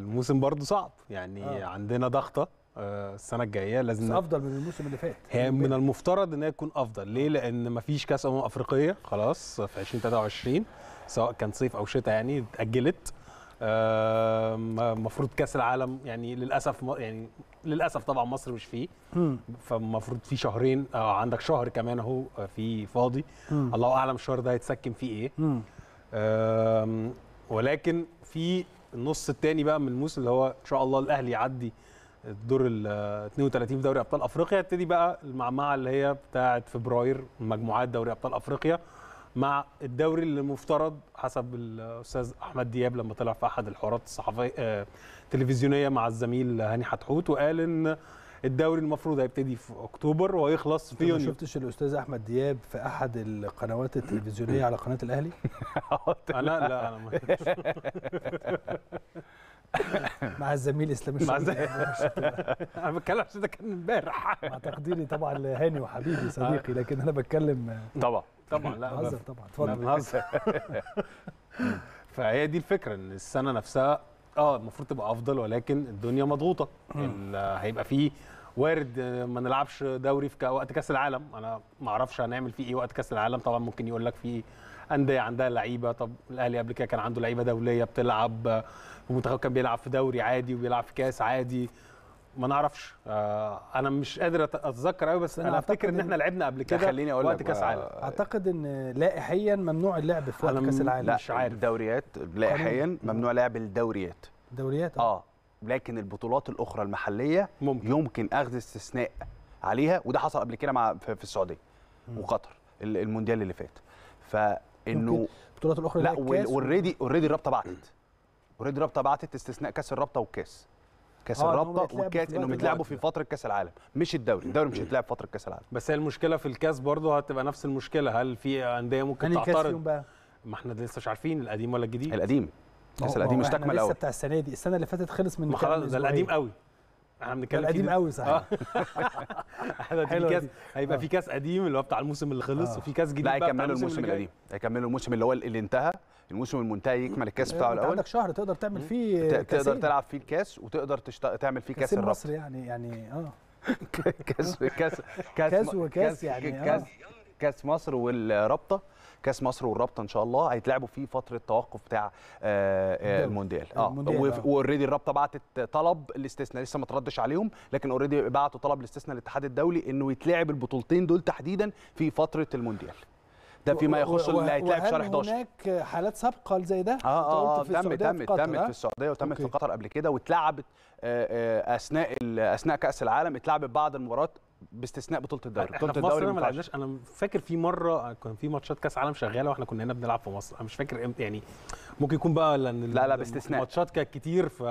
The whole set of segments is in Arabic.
الموسم برضه صعب يعني آه. عندنا ضغطه آه، السنه الجايه لازم بس افضل من الموسم اللي فات هي يعني من المفترض هي تكون افضل ليه لان مفيش كاس امم افريقيه خلاص في 2023 سواء كان صيف او شتاء يعني اتاجلت المفروض كاس العالم يعني للاسف يعني للاسف طبعا مصر مش فيه فالمفروض في شهرين آه، عندك شهر كمان اهو آه، في فاضي الله اعلم الشهر ده هيتسكن فيه ايه ولكن في النص الثاني بقى من الموسم اللي هو ان شاء الله الاهلي يعدي الدور ال 32 في دوري ابطال افريقيا يبتدي بقى المعمعه اللي هي بتاعه فبراير مجموعات دوري ابطال افريقيا مع الدوري اللي مفترض حسب الاستاذ احمد دياب لما طلع في احد الحوارات الصحفيه التلفزيونيه آه، مع الزميل هاني حتحوت وقال ان الدوري المفروض هيبتدي في اكتوبر وهيخلص في يونيو ما شفتش الاستاذ احمد دياب في احد القنوات التلفزيونيه على قناه الاهلي آه، لا لا انا ما مع الزميل اسلام الشهيد انا بتكلم عشان ده كان امبارح مع تقديري طبعا لهاني وحبيبي صديقي لكن انا بتكلم طبعا طبعا لا بهزر طبعا اتفضل بهزر فهي دي الفكره ان السنه نفسها اه المفروض تبقى افضل ولكن الدنيا مضغوطه هيبقى فيه وارد ما نلعبش دوري في وقت كاس العالم انا ما اعرفش هنعمل فيه ايه وقت كاس العالم طبعا ممكن يقول لك في انديه عندها لعيبه طب الاهلي قبل كده كان عنده لعيبه دوليه بتلعب ومنتخب كان بيلعب في دوري عادي وبيلعب في كاس عادي ما نعرفش آه انا مش قادر اتذكر قوي بس انا, أنا افتكر ان احنا لعبنا قبل كده خليني اقول وقت كاس عالم اعتقد ان لائحيا ممنوع اللعب في وقت كاس العالم لا مش عارف دوريات لائحيا ممنوع لعب الدوريات دوريات اه لكن البطولات الاخرى المحليه ممكن, يمكن اخذ استثناء عليها وده حصل قبل كده مع في السعوديه وقطر المونديال اللي فات فانه البطولات الاخرى لا اوريدي اوريدي الرابطه بعتت اوريدي الرابطه بعتت استثناء كاس الرابطه والكاس كاس الرابطه والكاس انهم يتلعبوا في فتره كاس العالم مش الدوري الدوري مش هيتلعب فتره كاس العالم بس هي المشكله في الكاس برضه هتبقى نفس المشكله هل في انديه ممكن تعترض بقى ما احنا لسه مش عارفين القديم ولا الجديد القديم اه، لسه القديم مش تكمل قوي لسه بتاع السنه دي السنه اللي فاتت خلص من خلاص ده القديم قوي احنا بنتكلم القديم قوي صحيح احنا في كاس هيبقى آه. في كاس قديم اللي هو بتاع الموسم اللي خلص آه. وفي كاس جديد لا هيكملوا الموسم القديم هيكملوا الموسم اللي هو اللي انتهى الموسم المنتهي يكمل الكاس بتاعه الاول عندك شهر تقدر تعمل فيه تقدر كاسين. تلعب فيه الكاس وتقدر تشت... تعمل فيه كاس الرابطه مصر يعني يعني اه كاس كاس كاس وكاس يعني آه. كاس كاس مصر والرابطه كاس مصر والرابطه ان شاء الله هيتلعبوا في فتره توقف بتاع آه، آه، المونديال اه اوريدي الرابطه بعتت طلب الاستثناء لسه ما تردش عليهم لكن اوريدي بعتوا طلب الاستثناء للاتحاد الدولي انه يتلعب البطولتين دول تحديدا في فتره المونديال ده فيما يخص اللي هيتلعب في شهر 11 هناك حالات سابقه زي ده اه اه تمت تمت تمت في السعوديه وتمت في قطر قبل كده واتلعبت آه، آه، اثناء اثناء كاس العالم اتلعبت بعض المباريات باستثناء بطوله الدوري بطوله الدوري ما لعبناش انا فاكر في مره كان في ماتشات كاس عالم شغاله واحنا كنا هنا بنلعب في مصر انا مش فاكر امتى يعني ممكن يكون بقى لان لا لا باستثناء الماتشات كانت كتير ف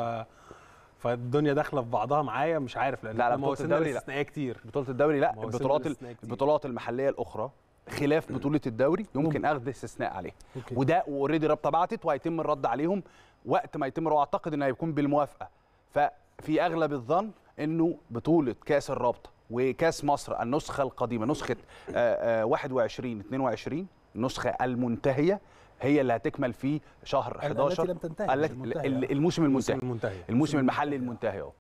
فالدنيا داخله في بعضها معايا مش عارف لان لا لا بطوله الدوري لا كتير بطوله الدوري لا البطولات البطولات المحليه الاخرى خلاف بطوله الدوري يمكن اخذ استثناء عليه وده اوريدي رابطه بعتت وهيتم الرد عليهم وقت ما يتم واعتقد انه هيكون بالموافقه ففي اغلب الظن انه بطوله كاس الرابطه وكاس مصر النسخه القديمه نسخه 21 آه، 22 آه، النسخه المنتهيه هي اللي هتكمل في شهر 11 التي لم تنتهي الموسم المنتهي الموسم المحلي المنتهي اهو